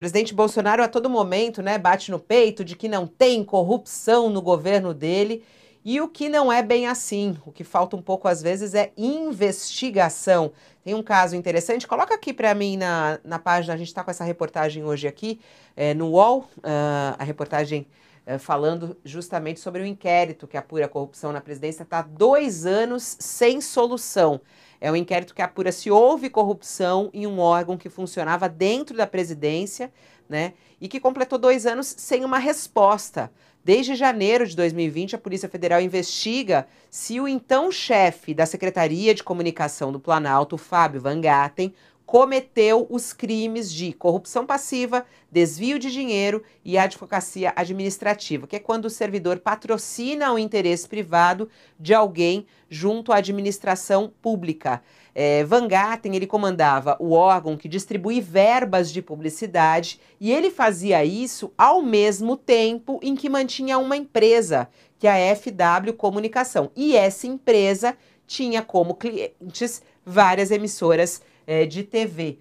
presidente Bolsonaro a todo momento né, bate no peito de que não tem corrupção no governo dele. E o que não é bem assim, o que falta um pouco às vezes é investigação. Tem um caso interessante, coloca aqui para mim na, na página, a gente está com essa reportagem hoje aqui é, no UOL, uh, a reportagem eh, falando justamente sobre o inquérito que apura a corrupção na presidência, está dois anos sem solução. É um inquérito que apura se houve corrupção em um órgão que funcionava dentro da presidência, né? E que completou dois anos sem uma resposta. Desde janeiro de 2020, a Polícia Federal investiga se o então chefe da Secretaria de Comunicação do Planalto, Fábio Van Gaten, cometeu os crimes de corrupção passiva, desvio de dinheiro e advocacia administrativa, que é quando o servidor patrocina o interesse privado de alguém junto à administração pública. É, Van Gaten, ele comandava o órgão que distribui verbas de publicidade e ele fazia isso ao mesmo tempo em que mantinha uma empresa, que é a FW Comunicação. E essa empresa tinha como clientes várias emissoras é, de TV.